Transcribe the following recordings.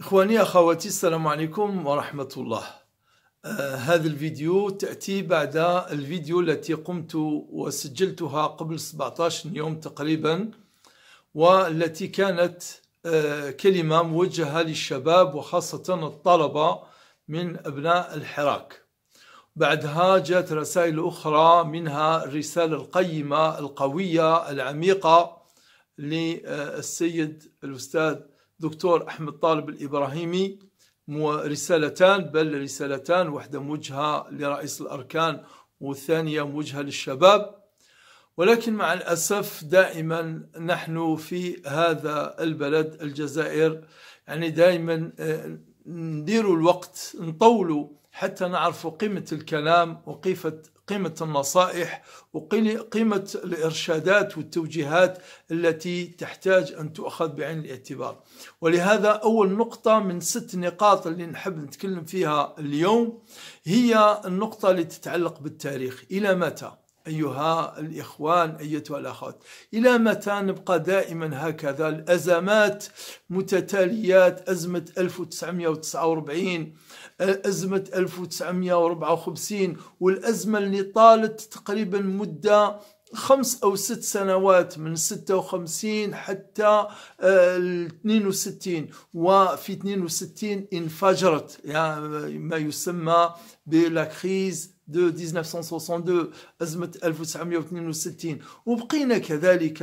إخواني أخواتي السلام عليكم ورحمة الله آه هذا الفيديو تأتي بعد الفيديو التي قمت وسجلتها قبل 17 يوم تقريبا والتي كانت آه كلمة موجهة للشباب وخاصة الطلبة من أبناء الحراك بعدها جاءت رسائل أخرى منها الرسالة القيمة القوية العميقة للسيد الأستاذ دكتور أحمد طالب الإبراهيمي رسالتان بل رسالتان واحدة موجهة لرئيس الأركان والثانية موجهة للشباب ولكن مع الأسف دائما نحن في هذا البلد الجزائر يعني دائما آه، ندير الوقت نطولوا حتى نعرف قيمة الكلام وقيمة قيمة النصائح وقيمة الإرشادات والتوجيهات التي تحتاج أن تؤخذ بعين الاعتبار ولهذا أول نقطة من ست نقاط اللي نحب نتكلم فيها اليوم هي النقطة اللي تتعلق بالتاريخ إلى متى؟ أيها الإخوان أيتها الأخوات إلى متى نبقى دائما هكذا الأزمات متتاليات أزمة 1949 أزمة 1954 والأزمة اللي طالت تقريبا مدة خمس أو ست سنوات من 56 حتى 62 آه، وفي 62 انفجرت يعني ما يسمى بلا كريز دو 1962 أزمة 1962 وبقينا كذلك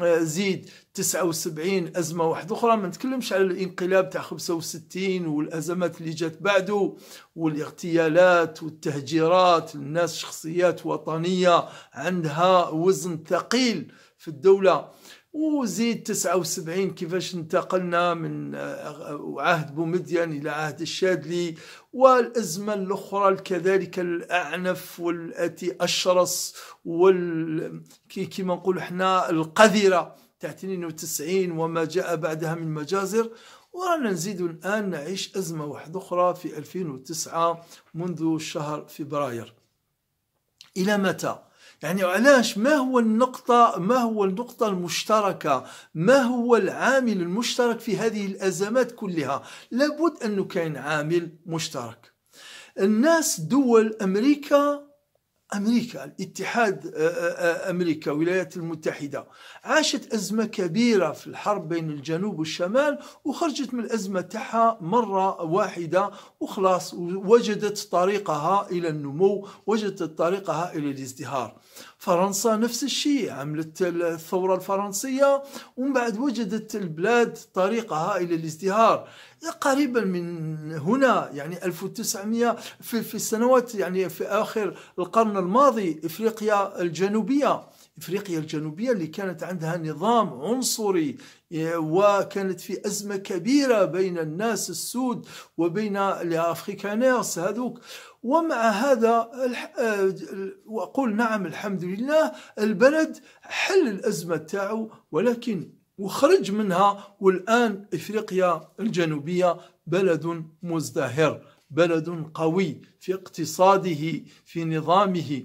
آه، زيد 79 أزمة واحدة أخرى ما نتكلمش على الانقلاب تاع 65 والأزمات اللي جات بعده والاغتيالات والتهجيرات الناس شخصيات وطنية عندها وزن ثقيل في الدولة وزيد 79 كيفاش انتقلنا من آه، عهد بومدين إلى عهد الشادلي والأزمة الأخرى كذلك الأعنف والأتي أشرس وال كيما نقول احنا القذرة تاع 92 وما جاء بعدها من مجازر ورانا نزيد الآن نعيش أزمة واحدة أخرى في 2009 منذ شهر فبراير إلى متى؟ يعني علاش ما هو النقطة ما هو النقطة المشتركة ما هو العامل المشترك في هذه الأزمات كلها لابد أنه كاين عامل مشترك الناس دول أمريكا أمريكا الاتحاد آه، آه، آه، أمريكا الولايات المتحدة عاشت أزمة كبيرة في الحرب بين الجنوب والشمال وخرجت من الأزمة تاعها مرة واحدة وخلاص وجدت طريقها إلى النمو وجدت طريقها إلى الازدهار فرنسا نفس الشيء عملت الثورة الفرنسية ومن بعد وجدت البلاد طريقة هائلة للازدهار قريبا من هنا يعني 1900 في, في السنوات يعني في آخر القرن الماضي إفريقيا الجنوبية افريقيا الجنوبيه اللي كانت عندها نظام عنصري وكانت في ازمه كبيره بين الناس السود وبين الافريكانيرس هذوك ومع هذا آه، وأقول نعم الحمد لله البلد حل الأزمة تاعه ولكن وخرج منها والآن إفريقيا الجنوبية بلد مزدهر بلد قوي في اقتصاده في نظامه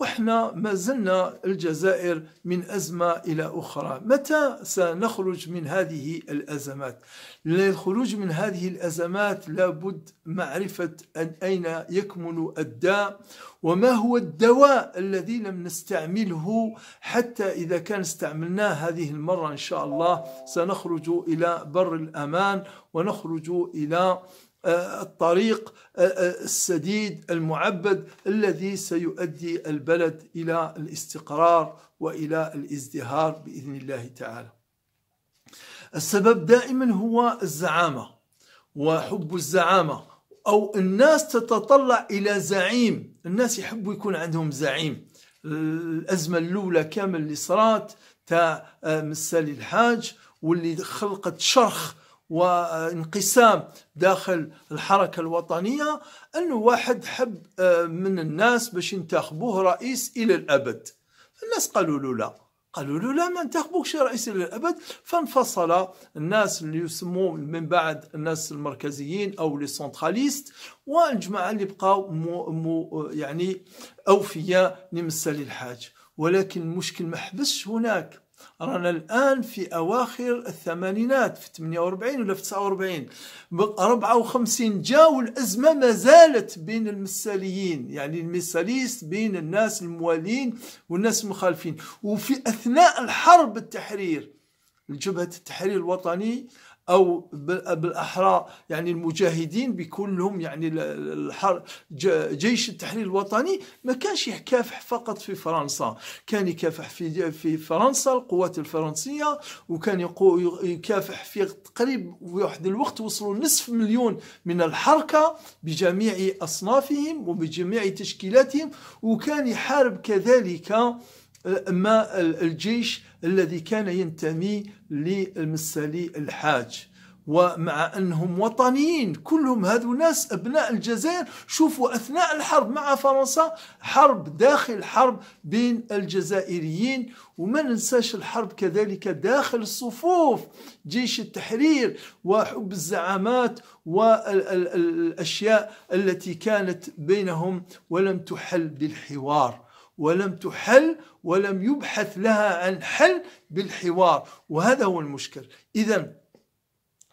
واحنا ما زلنا الجزائر من أزمة إلى أخرى متى سنخرج من هذه الأزمات للخروج من هذه الأزمات لابد معرفة أن أين يكمن الداء وما هو الدواء الذي لم نستعمله حتى إذا كان استعملناه هذه المرة إن شاء الله سنخرج إلى بر الأمان ونخرج إلى الطريق آه، آه، السديد المعبد الذي سيؤدي البلد إلى الاستقرار وإلى الازدهار بإذن الله تعالى السبب دائما هو الزعامة وحب الزعامة أو الناس تتطلع إلى زعيم الناس يحبوا يكون عندهم زعيم الأزمة الأولى كامل اللي صارت تاع مسالي الحاج واللي خلقت شرخ وانقسام داخل الحركة الوطنية أنه واحد حب آه، من الناس باش ينتخبوه رئيس إلى الأبد الناس قالوا له لا قالوا له لا ما انتخبوكش رئيس الى الابد فانفصل الناس اللي يسموا من بعد الناس المركزيين او لي والجماعه اللي بقاو مو مو يعني اوفياء لمسالي الحاج ولكن المشكل ما حبسش هناك رانا الان في اواخر الثمانينات في 48 ولا في 49 54 جاو الازمه ما زالت بين المساليين يعني المساليست بين الناس الموالين والناس المخالفين وفي اثناء الحرب التحرير الجبهة التحرير الوطني او بالاحرى يعني المجاهدين بكلهم يعني الحر جيش التحرير الوطني ما كانش يكافح فقط في فرنسا كان يكافح في في فرنسا القوات الفرنسيه وكان يكافح في قريب واحد الوقت وصلوا نصف مليون من الحركه بجميع اصنافهم وبجميع تشكيلاتهم وكان يحارب كذلك ما الجيش الذي كان ينتمي للمسالي الحاج ومع انهم وطنيين كلهم هذو ناس ابناء الجزائر شوفوا اثناء الحرب مع فرنسا حرب داخل حرب بين الجزائريين وما ننساش الحرب كذلك داخل الصفوف جيش التحرير وحب الزعامات والاشياء التي كانت بينهم ولم تحل بالحوار ولم تحل ولم يبحث لها عن حل بالحوار وهذا هو المشكل إذا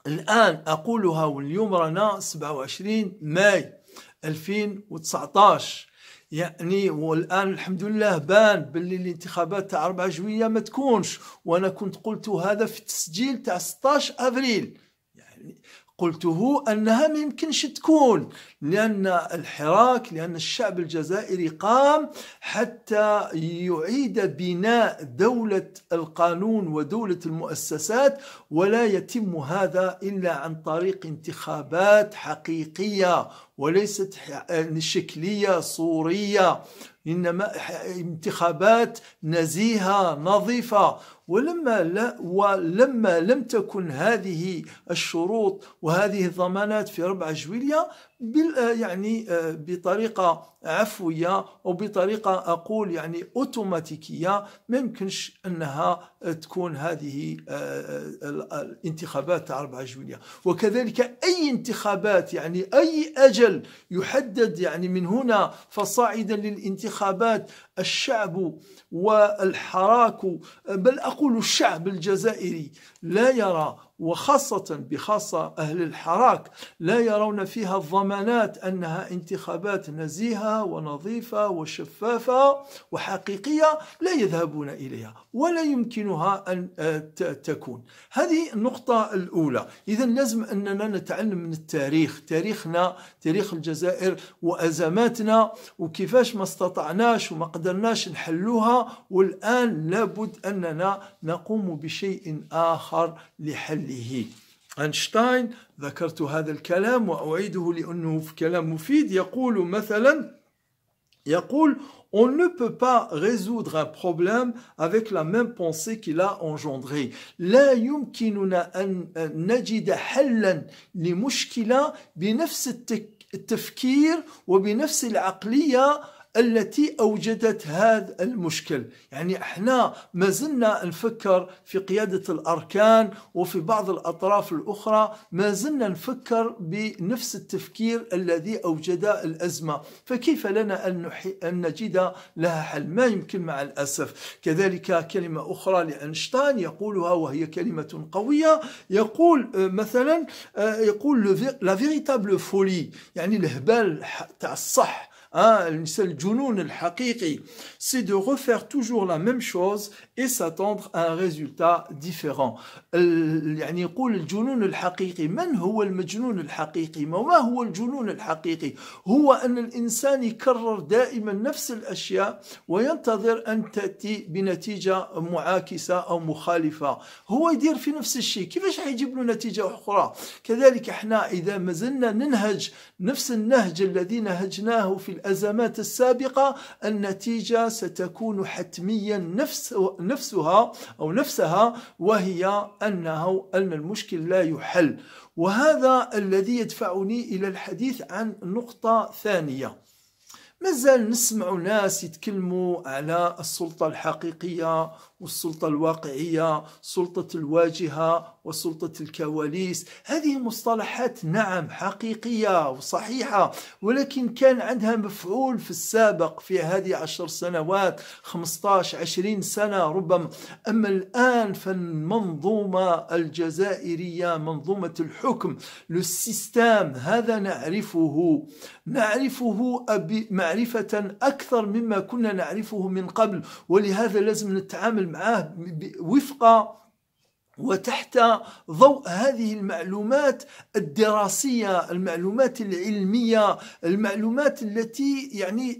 الآن أقولها واليوم رانا 27 ماي 2019 يعني والان الحمد لله بان باللي الانتخابات تاع 4 جويليه ما تكونش وانا كنت قلت هذا في التسجيل تاع 16 افريل يعني قلته أنها ما يمكنش تكون لأن الحراك لأن الشعب الجزائري قام حتى يعيد بناء دولة القانون ودولة المؤسسات ولا يتم هذا إلا عن طريق انتخابات حقيقية وليست شكلية صورية إنما انتخابات نزيهة نظيفة ولما لا ولما لم تكن هذه الشروط وهذه الضمانات في ربع جويلية آه، يعني آه، بطريقة عفوية أو بطريقة أقول يعني أوتوماتيكية ما يمكنش أنها تكون هذه آه، الانتخابات تاع 4 جويلية وكذلك أي انتخابات يعني أي أجل يحدد يعني من هنا فصاعدا للانتخابات الشعب والحراك بل أقول يقول الشعب الجزائري لا يرى وخاصة بخاصة أهل الحراك لا يرون فيها الضمانات أنها انتخابات نزيهة ونظيفة وشفافة وحقيقية لا يذهبون إليها ولا يمكنها أن آه، تكون هذه النقطة الأولى إذا لازم أننا نتعلم من التاريخ تاريخنا تاريخ الجزائر وأزماتنا وكيفاش ما استطعناش وما قدرناش نحلوها والآن لابد أننا نقوم بشيء آخر لحل عمله أينشتاين ذكرت هذا الكلام وأعيده لأنه كلام مفيد يقول مثلا يقول On ne peut pas résoudre un problème avec la même pensée qu'il a engendrée. لا يمكننا أن نجد حلا لمشكلة بنفس التفكير وبنفس العقلية التي أوجدت هذا المشكل يعني احنا ما زلنا نفكر في قيادة الأركان وفي بعض الأطراف الأخرى ما زلنا نفكر بنفس التفكير الذي أوجد الأزمة فكيف لنا أن, نحي... أن نجد لها حل ما يمكن مع الأسف كذلك كلمة أخرى لاينشتاين يقولها وهي كلمة قوية يقول مثلا آه، يقول لا فيريتابل فولي يعني الهبال تاع الصح Hein, c'est le junoun al-haqiqi. C'est de refaire toujours la même chose et s'attendre à un résultat différent. يعني يقول الجنون الحقيقي من هو المجنون الحقيقي ما هو الجنون الحقيقي هو أن الإنسان يكرر دائما نفس الأشياء وينتظر أن تأتي بنتيجة معاكسة أو مخالفة هو يدير في نفس الشيء كيفاش حيجيب له نتيجة أخرى كذلك احنا إذا زلنا ننهج نفس النهج الذي نهجناه في الأزمات السابقة النتيجة ستكون حتميا نفس نفسها أو نفسها وهي أنه أن المشكل لا يحل وهذا الذي يدفعني إلى الحديث عن نقطة ثانية مازال نسمع ناس يتكلموا على السلطة الحقيقية والسلطة الواقعية سلطة الواجهة وسلطة الكواليس هذه مصطلحات نعم حقيقية وصحيحة ولكن كان عندها مفعول في السابق في هذه عشر سنوات 15 20 سنة ربما أما الآن فالمنظومة الجزائرية منظومة الحكم للسيستام هذا نعرفه نعرفه معرفة أكثر مما كنا نعرفه من قبل ولهذا لازم نتعامل معاه وفق وتحت ضوء هذه المعلومات الدراسية المعلومات العلمية المعلومات التي يعني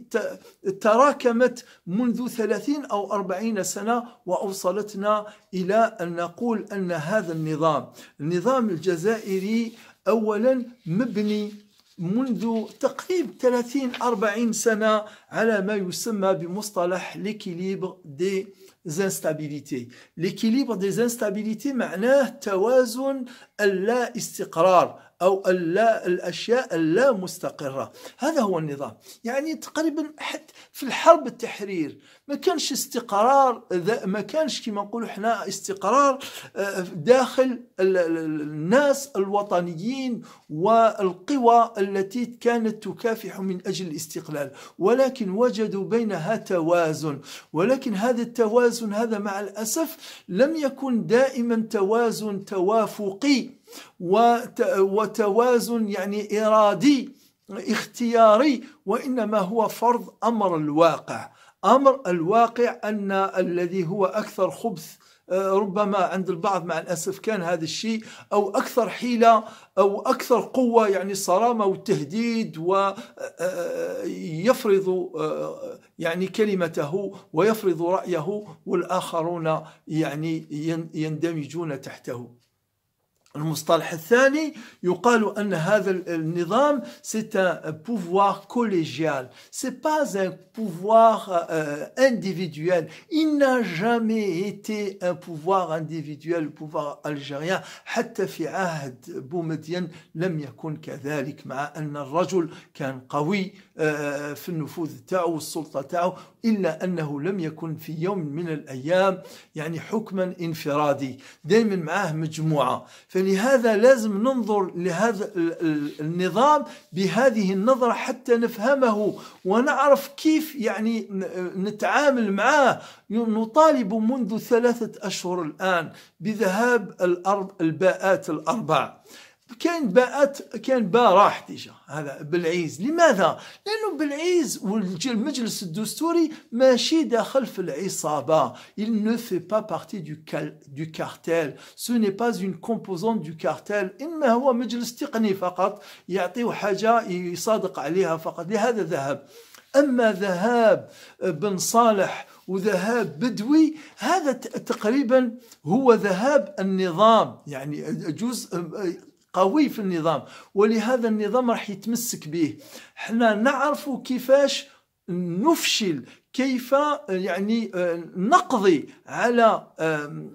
تراكمت منذ ثلاثين أو أربعين سنة وأوصلتنا إلى أن نقول أن هذا النظام النظام الجزائري أولا مبني منذ تقريب 30 40 سنه على ما يسمى بمصطلح ليكيليبر دي instabilités. L'équilibre des instabilités, معناه tawazun un استقرار أو اللا الأشياء اللا مستقرة هذا هو النظام يعني تقريبا حتى في الحرب التحرير ما كانش استقرار ما كانش كما نقولوا احنا استقرار آه، داخل الناس الوطنيين والقوى التي كانت تكافح من أجل الاستقلال ولكن وجدوا بينها توازن ولكن هذا التوازن هذا مع الأسف لم يكن دائما توازن توافقي وتوازن يعني إرادي اختياري وإنما هو فرض أمر الواقع أمر الواقع أن الذي هو أكثر خبث آه، ربما عند البعض مع الأسف كان هذا الشيء أو أكثر حيلة أو أكثر قوة يعني صرامة والتهديد ويفرض آه، آه، يعني كلمته ويفرض رأيه والآخرون يعني يندمجون تحته المصطلح الثاني يقال أن هذا النظام c'est un pouvoir collégial c'est pas un pouvoir euh, individuel il n'a jamais été un pouvoir individuel le pouvoir algérien حتى في عهد بومدين لم يكن كذلك مع أن الرجل كان قوي آه، آه، آه، في النفوذ تاعه والسلطة تاعه إلا أنه لم يكن في يوم من الأيام يعني حكما انفرادي دائما معاه مجموعة فلهذا لازم ننظر لهذا النظام بهذه النظرة حتى نفهمه ونعرف كيف يعني نتعامل معاه نطالب منذ ثلاثة أشهر الآن بذهاب الأرض الباءات الأربع كان باءت كان باء راح ديجا هذا بالعيز لماذا لانه بالعيز والمجلس الدستوري ماشي داخل في العصابه il ne fait pas partie du du cartel ce n'est pas une composante du cartel انما هو مجلس تقني فقط يعطيه حاجه يصادق عليها فقط لهذا ذهب اما ذهاب بن صالح وذهاب بدوي هذا تقريبا هو ذهاب النظام يعني جزء قوي في النظام ولهذا النظام راح يتمسك به حنا نعرف كيفاش نفشل كيف آه، يعني آه، نقضي على آه،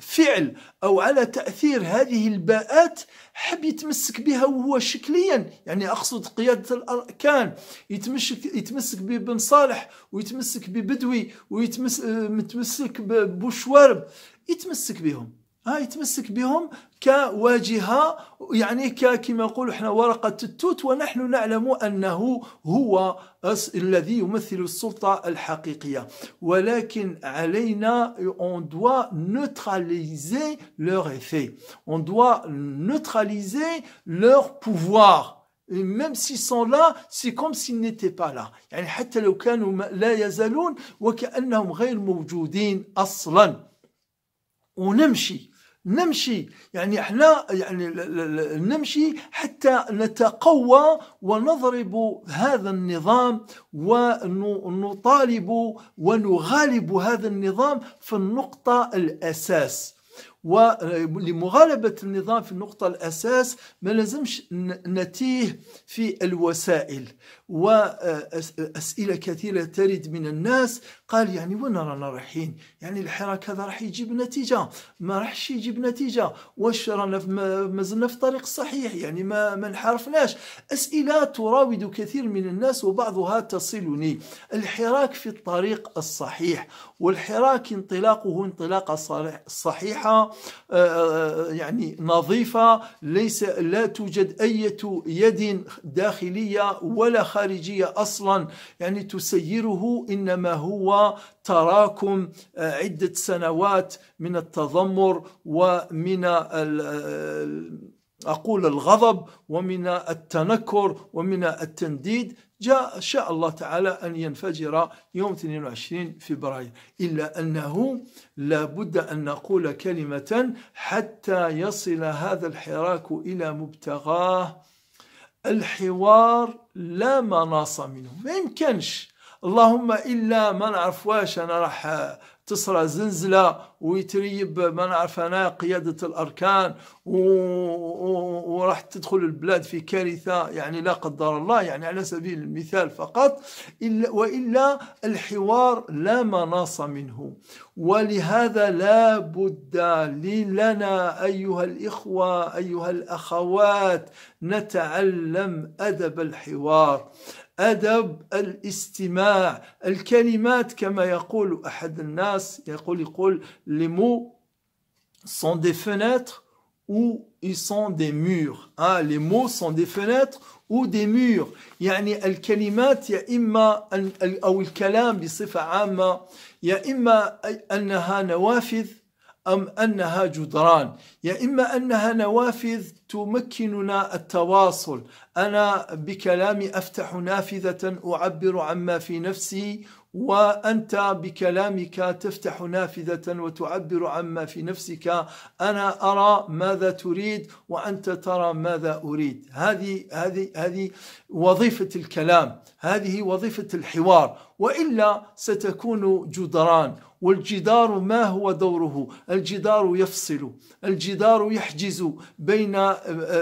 فعل او على تاثير هذه الباءات حب يتمسك بها وهو شكليا يعني اقصد قياده الاركان يتمسك يتمسك ببن صالح ويتمسك ببدوي ويتمسك ببوشوارب يتمسك بهم ها يتمسك بهم كواجهة يعني كما يقول احنا ورقة التوت ونحن نعلم أنه هو الذي يمثل السلطة الحقيقية ولكن علينا on doit neutraliser leur effet on doit neutraliser leur pouvoir Et même s'ils sont là, c'est comme s'ils n'étaient pas là. يعني حتى لو كانوا لا يزالون وكأنهم غير موجودين أصلا ونمشي نمشي يعني احنا يعني نمشي حتى نتقوى ونضرب هذا النظام ونطالب ونغالب هذا النظام في النقطة الأساس ولمغالبة النظام في النقطة الأساس ما لازمش نتيه في الوسائل وأسئلة كثيرة ترد من الناس قال يعني وين رانا رايحين يعني الحراك هذا راح يجيب نتيجة ما راحش يجيب نتيجة واش رانا مازلنا في الطريق الصحيح يعني ما, ما انحرفناش أسئلة تراود كثير من الناس وبعضها تصلني الحراك في الطريق الصحيح والحراك انطلاقه انطلاقة صحيحة آه، آه، يعني نظيفة ليس لا توجد أي يد داخلية ولا خارجية أصلا يعني تسيره إنما هو تراكم آه، عدة سنوات من التذمر ومن أقول الغضب ومن التنكر ومن التنديد جاء شاء الله تعالى أن ينفجر يوم 22 فبراير إلا أنه لابد أن نقول كلمة حتى يصل هذا الحراك إلى مبتغاه الحوار لا مناص منه ما يمكنش اللهم إلا ما نعرف واش أنا راح تصرى زلزلة ويتريب ما نعرف أنا قيادة الأركان وراح تدخل البلاد في كارثة يعني لا قدر الله يعني على سبيل المثال فقط إلا وإلا الحوار لا مناص منه ولهذا لا بد لنا أيها الإخوة أيها الأخوات نتعلم أدب الحوار أدب الاستماع الكلمات كما يقول أحد الناس يقول يقول les mots sont des fenêtres ou ils sont des murs hein, les mots sont des fenêtres ou des murs يعني الكلمات يا إما أو الكلام بصفة عامة يا إما أنها نوافذ أم أنها جدران يا إما أنها نوافذ تمكننا التواصل أنا بكلامي أفتح نافذة أعبر عما في نفسي وأنت بكلامك تفتح نافذة وتعبر عما في نفسك أنا أرى ماذا تريد وأنت ترى ماذا أريد هذه هذه هذه وظيفة الكلام هذه وظيفة الحوار والا ستكون جدران والجدار ما هو دوره الجدار يفصل الجدار يحجز بين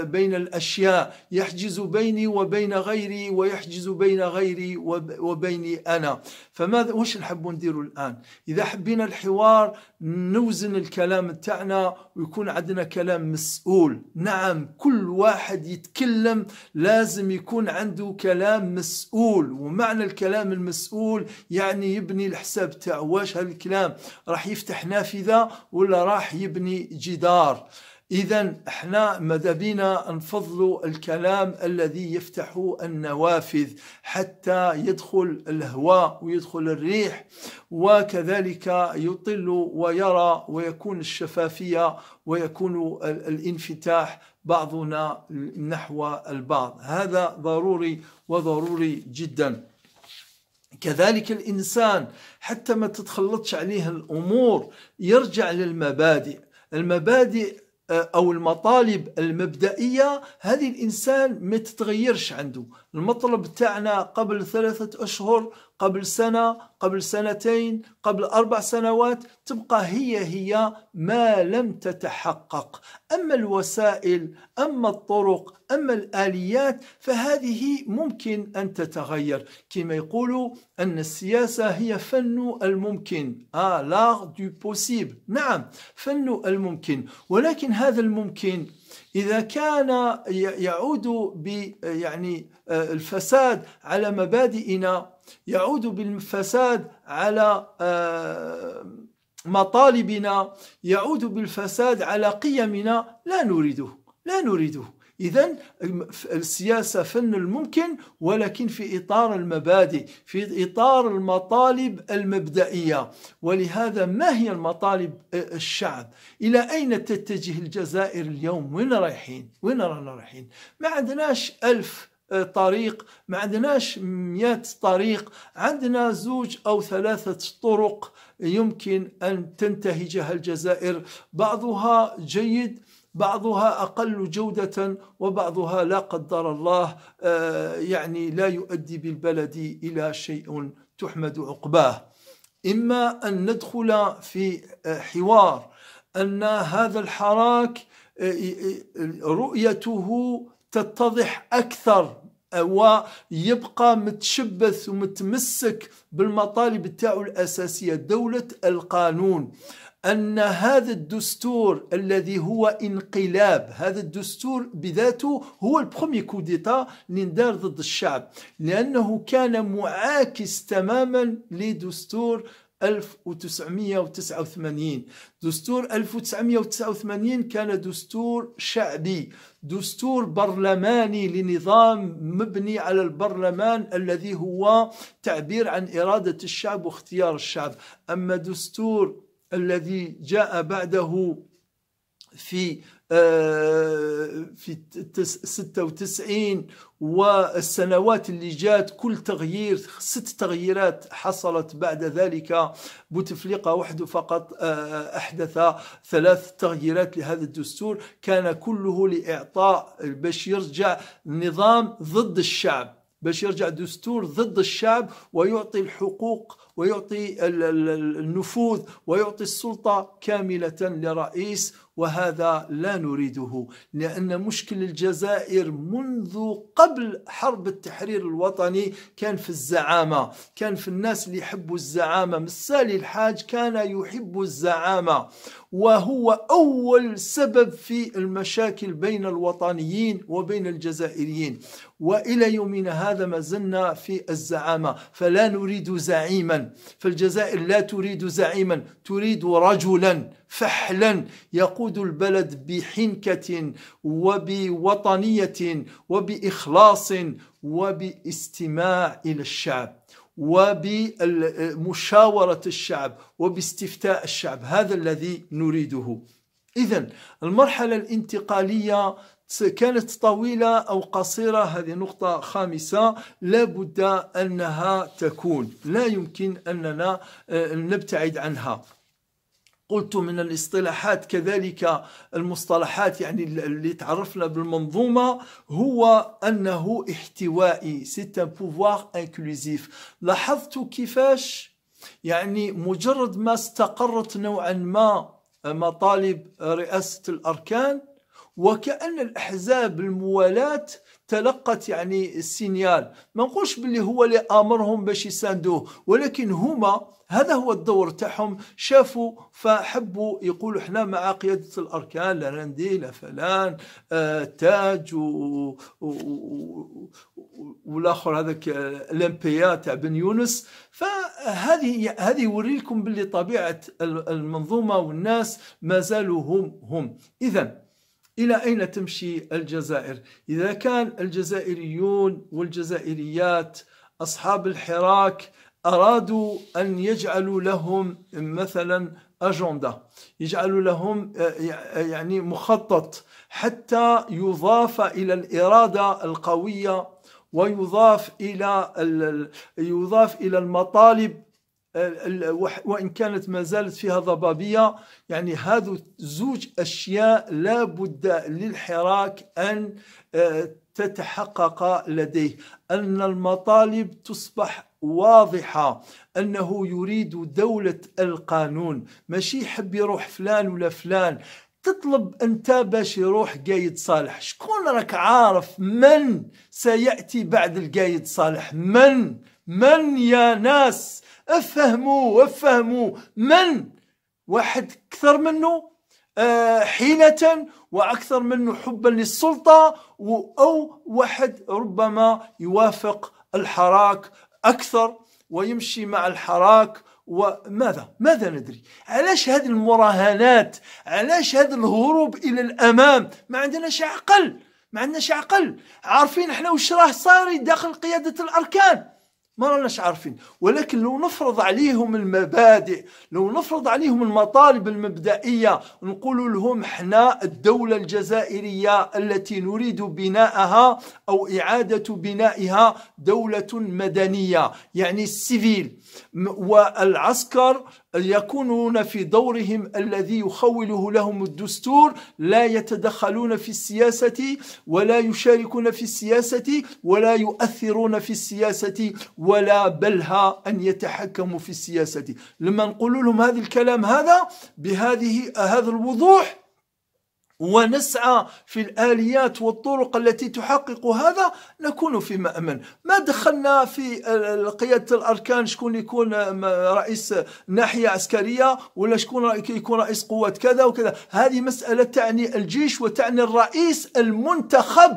بين الاشياء يحجز بيني وبين غيري ويحجز بين غيري وبيني انا فماذا وش نحبوا نديروا الان اذا حبينا الحوار نوزن الكلام تاعنا ويكون عندنا كلام مسؤول نعم كل واحد يتكلم لازم يكون عنده كلام مسؤول ومعنى الكلام المسؤول المسؤول يعني يبني الحساب تاع واش هالكلام راح يفتح نافذه ولا راح يبني جدار اذا احنا ماذا بينا نفضلوا الكلام الذي يفتح النوافذ حتى يدخل الهواء ويدخل الريح وكذلك يطل ويرى ويكون الشفافيه ويكون الانفتاح بعضنا نحو البعض هذا ضروري وضروري جدا كذلك الإنسان حتى ما تتخلطش عليه الأمور يرجع للمبادئ المبادئ آه، أو المطالب المبدئية هذه الإنسان ما تتغيرش عنده المطلب تاعنا قبل ثلاثة أشهر قبل سنة قبل سنتين قبل أربع سنوات تبقى هي هي ما لم تتحقق أما الوسائل أما الطرق أما الآليات فهذه ممكن أن تتغير كما يقولوا أن السياسة هي فن الممكن آه دو بوسيبل نعم فن الممكن ولكن هذا الممكن إذا كان يعود يعني آه، الفساد على مبادئنا يعود بالفساد على آه، مطالبنا يعود بالفساد على قيمنا لا نريده لا نريده إذا السياسة فن الممكن ولكن في إطار المبادئ في إطار المطالب المبدئية ولهذا ما هي المطالب آه، الشعب إلى أين تتجه الجزائر اليوم وين رايحين وين رانا رايحين ما عندناش ألف آه، طريق ما عندناش مئات طريق عندنا زوج أو ثلاثة طرق يمكن أن تنتهجها الجزائر بعضها جيد بعضها أقل جودة وبعضها لا قدر الله آه، يعني لا يؤدي بالبلد إلى شيء تحمد عقباه إما أن ندخل في آه، حوار أن هذا الحراك آه، رؤيته تتضح أكثر ويبقى متشبث ومتمسك بالمطالب تاعو الأساسية دولة القانون أن هذا الدستور الذي هو انقلاب هذا الدستور بذاته هو البرومي كوديتا اللي ضد الشعب لأنه كان معاكس تماما لدستور 1989 دستور 1989 كان دستور شعبي دستور برلماني لنظام مبني على البرلمان الذي هو تعبير عن إرادة الشعب واختيار الشعب أما دستور الذي جاء بعده في آه، في 96 والسنوات اللي جات كل تغيير ست تغييرات حصلت بعد ذلك بوتفليقه وحده فقط آه، احدث ثلاث تغييرات لهذا الدستور كان كله لاعطاء باش يرجع نظام ضد الشعب باش يرجع دستور ضد الشعب ويعطي الحقوق ويعطي النفوذ ويعطي السلطة كاملة لرئيس وهذا لا نريده لأن مشكل الجزائر منذ قبل حرب التحرير الوطني كان في الزعامة كان في الناس اللي يحبوا الزعامة مسالي الحاج كان يحب الزعامة وهو أول سبب في المشاكل بين الوطنيين وبين الجزائريين وإلى يومنا هذا ما زلنا في الزعامة فلا نريد زعيما فالجزائر لا تريد زعيما تريد رجلا فحلا يقود البلد بحنكة وبوطنية وبإخلاص وباستماع إلى الشعب وبمشاورة الشعب وباستفتاء الشعب هذا الذي نريده إذا المرحلة الانتقالية كانت طويلة أو قصيرة هذه نقطة خامسة لا بد أنها تكون لا يمكن أننا آه، نبتعد عنها قلت من الاصطلاحات كذلك المصطلحات يعني اللي تعرفنا بالمنظومة هو أنه احتوائي c'est ان بوفوار انكلوزيف لاحظت كيفاش يعني مجرد ما استقرت نوعا ما مطالب رئاسة الأركان وكأن الأحزاب الموالاة تلقت يعني السينيال ما نقولش باللي هو اللي امرهم باش يساندوه ولكن هما هذا هو الدور تاعهم شافوا فحبوا يقولوا احنا مع قياده الاركان لا لفلان لا فلان آه تاج و... والاخر هذاك آه، الامبيا تاع بن يونس فهذه هذه يوري لكم باللي طبيعه المنظومه والناس ما زالوا هم هم اذا إلى أين تمشي الجزائر إذا كان الجزائريون والجزائريات أصحاب الحراك أرادوا أن يجعلوا لهم مثلا أجندة يجعلوا لهم آه، يعني مخطط حتى يضاف إلى الإرادة القوية ويضاف إلى يضاف إلى المطالب وإن كانت ما زالت فيها ضبابية يعني هذا زوج أشياء لا بد للحراك أن آه، تتحقق لديه أن المطالب تصبح واضحة أنه يريد دولة القانون ماشي يحب يروح فلان ولا فلان تطلب انت باش يروح قايد صالح شكون راك عارف من سياتي بعد القايد صالح من من يا ناس افهموا افهموا من واحد اكثر منه آه، حيلة وأكثر منه حبا للسلطة أو واحد ربما يوافق الحراك أكثر ويمشي مع الحراك وماذا ماذا ندري علاش هذه المراهنات علاش هذا الهروب إلى الأمام ما عندناش عقل ما عندناش عقل عارفين احنا واش راه صاري داخل قيادة الأركان ما راناش عارفين ولكن لو نفرض عليهم المبادئ لو نفرض عليهم المطالب المبدئية نقول لهم حنا الدولة الجزائرية التي نريد بناءها أو إعادة بنائها دولة مدنية يعني السيفيل والعسكر يكونون في دورهم الذي يخوله لهم الدستور لا يتدخلون في السياسة ولا يشاركون في السياسة ولا يؤثرون في السياسة ولا بلها أن يتحكموا في السياسة لما نقول لهم هذا الكلام هذا بهذه هذا الوضوح ونسعى في الآليات والطرق التي تحقق هذا نكون في مأمن ما دخلنا في قيادة الأركان شكون يكون رئيس ناحية عسكرية ولا شكون يكون رئيس قوات كذا وكذا هذه مسألة تعني الجيش وتعني الرئيس المنتخب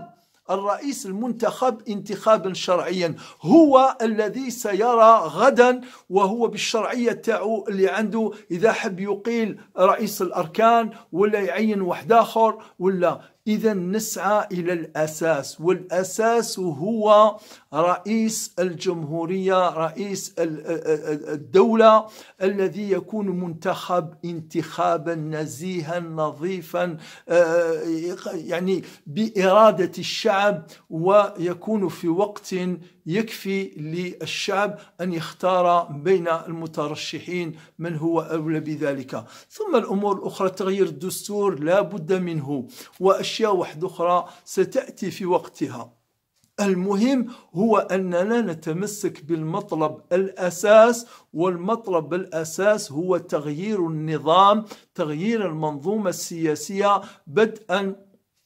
الرئيس المنتخب انتخابا شرعيا هو الذي سيرى غدا وهو بالشرعية تاعو اللي عنده إذا حب يقيل رئيس الأركان ولا يعين واحد آخر ولا إذا نسعى إلى الأساس والأساس هو رئيس الجمهورية رئيس الدولة الذي يكون منتخب انتخابا نزيها نظيفا يعني بإرادة الشعب ويكون في وقت يكفي للشعب أن يختار بين المترشحين من هو أولى بذلك ثم الأمور الأخرى تغيير الدستور لا بد منه وأشياء واحدة أخرى ستأتي في وقتها المهم هو أننا نتمسك بالمطلب الأساس والمطلب الأساس هو تغيير النظام تغيير المنظومة السياسية بدءا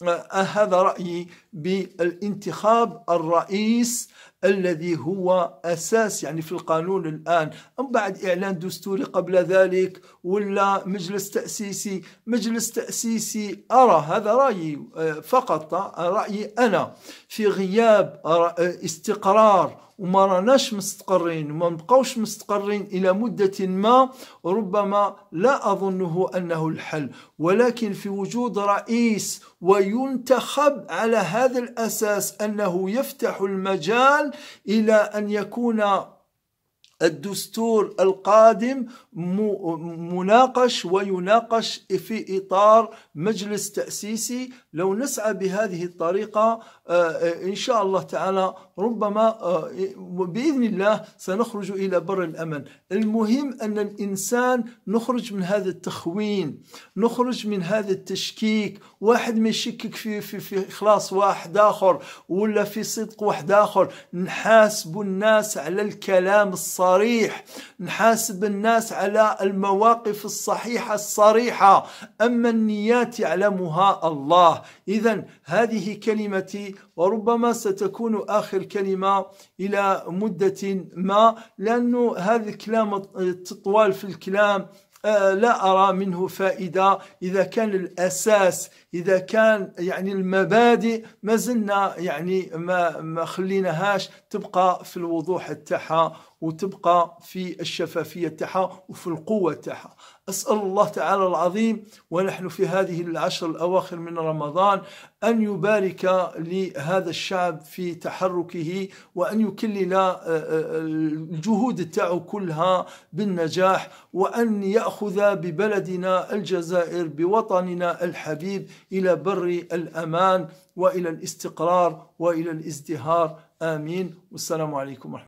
آه، هذا رأيي بالانتخاب الرئيس الذي هو أساس يعني في القانون الآن أم بعد إعلان دستوري قبل ذلك ولا مجلس تأسيسي مجلس تأسيسي أرى هذا رأيي آه، فقط آه، رأيي أنا في غياب آه، استقرار وما راناش مستقرين وما نبقاوش مستقرين الى مده ما ربما لا اظنه انه الحل ولكن في وجود رئيس وينتخب على هذا الاساس انه يفتح المجال الى ان يكون الدستور القادم مناقش ويناقش في اطار مجلس تاسيسي لو نسعى بهذه الطريقه آه، آه، ان شاء الله تعالى ربما آه، إيه، باذن الله سنخرج الى بر الامل المهم ان الانسان نخرج من هذا التخوين نخرج من هذا التشكيك واحد ما يشكك في في في اخلاص واحد اخر ولا في صدق واحد اخر نحاسب الناس على الكلام الصريح نحاسب الناس على المواقف الصحيحه الصريحه اما النيات يعلمها الله اذا هذه كلمتي وربما ستكون آخر كلمة إلى مدة ما لأنه هذا الكلام التطوال في الكلام آه، لا أرى منه فائدة إذا كان الأساس إذا كان يعني المبادئ ما زلنا يعني ما, ما خليناهاش تبقى في الوضوح تاعها وتبقى في الشفافية تاعها وفي القوة تاعها أسأل الله تعالى العظيم ونحن في هذه العشر الأواخر من رمضان أن يبارك لهذا الشعب في تحركه وأن يكلل آه، آه، الجهود تاعه كلها بالنجاح وأن يأخذ ببلدنا الجزائر بوطننا الحبيب إلى بر الأمان وإلى الاستقرار وإلى الازدهار آمين والسلام عليكم ورحمة